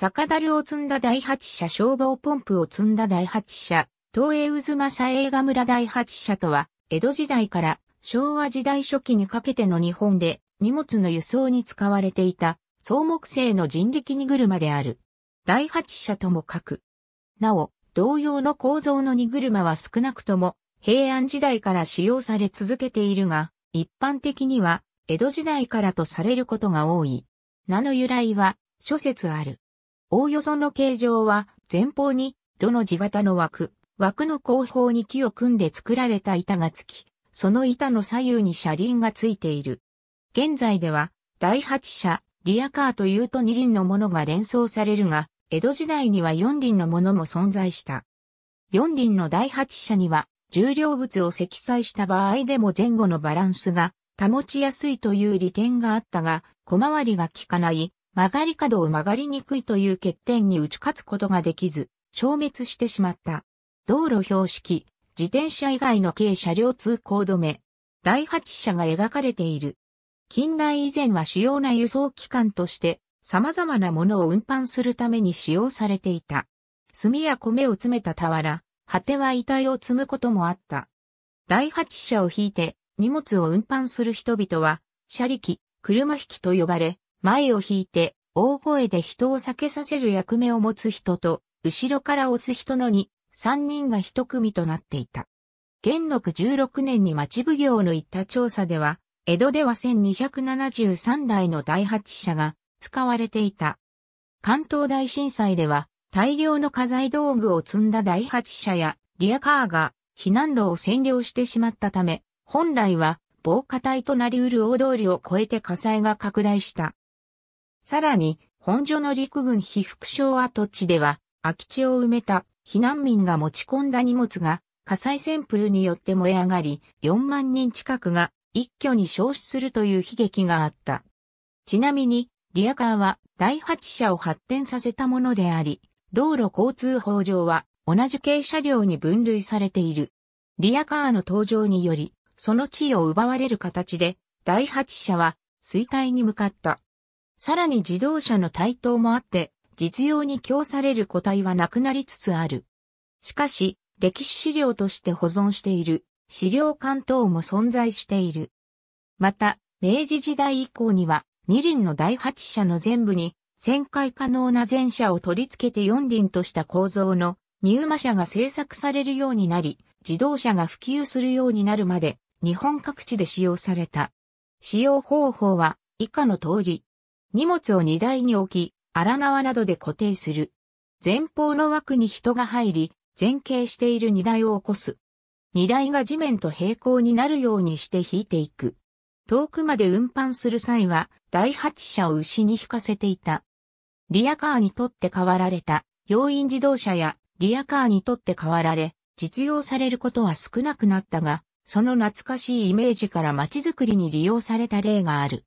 酒樽を積んだ第8社消防ポンプを積んだ第8社、東映渦正映画村第8社とは、江戸時代から昭和時代初期にかけての日本で荷物の輸送に使われていた草木製の人力荷車である。第8社とも書く。なお、同様の構造の荷車は少なくとも平安時代から使用され続けているが、一般的には江戸時代からとされることが多い。名の由来は諸説ある。おおよその形状は、前方に、炉の字型の枠、枠の後方に木を組んで作られた板がつき、その板の左右に車輪がついている。現在では、第8車、リアカーというと2輪のものが連想されるが、江戸時代には4輪のものも存在した。4輪の第8車には、重量物を積載した場合でも前後のバランスが保ちやすいという利点があったが、小回りが効かない曲がり角を曲がりにくいという欠点に打ち勝つことができず、消滅してしまった。道路標識、自転車以外の軽車両通行止め、第8車が描かれている。近代以前は主要な輸送機関として様々なものを運搬するために使用されていた。炭や米を詰めた俵、果ては遺体を積むこともあった。第8車を引いて荷物を運搬する人々は、車力、車引きと呼ばれ、前を引いて、大声で人を避けさせる役目を持つ人と、後ろから押す人の2、三人が一組となっていた。元禄16年に町奉行の行った調査では、江戸では1273台の第八車が使われていた。関東大震災では、大量の家財道具を積んだ第八車やリアカーが避難路を占領してしまったため、本来は防火帯となりうる大通りを越えて火災が拡大した。さらに、本所の陸軍被服症跡地では、空き地を埋めた避難民が持ち込んだ荷物が火災旋風によって燃え上がり、4万人近くが一挙に消死するという悲劇があった。ちなみに、リアカーは第8車を発展させたものであり、道路交通法上は同じ軽車両に分類されている。リアカーの登場により、その地位を奪われる形で、第8車は衰退に向かった。さらに自動車の台頭もあって、実用に供される個体はなくなりつつある。しかし、歴史資料として保存している資料館等も存在している。また、明治時代以降には、二輪の第八車の全部に、旋回可能な前車を取り付けて四輪とした構造の入馬車が製作されるようになり、自動車が普及するようになるまで、日本各地で使用された。使用方法は、以下の通り、荷物を荷台に置き、荒縄などで固定する。前方の枠に人が入り、前傾している荷台を起こす。荷台が地面と平行になるようにして引いていく。遠くまで運搬する際は、第8車を牛に引かせていた。リアカーにとって変わられた、要因自動車やリアカーにとって変わられ、実用されることは少なくなったが、その懐かしいイメージから街づくりに利用された例がある。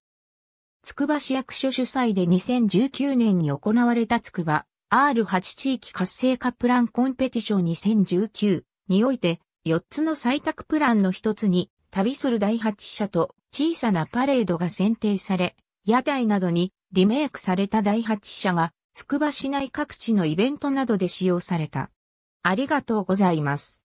つくば市役所主催で2019年に行われたつくば R8 地域活性化プランコンペティション2019において4つの採択プランの一つに旅する第8社と小さなパレードが選定され、屋台などにリメイクされた第8社がつくば市内各地のイベントなどで使用された。ありがとうございます。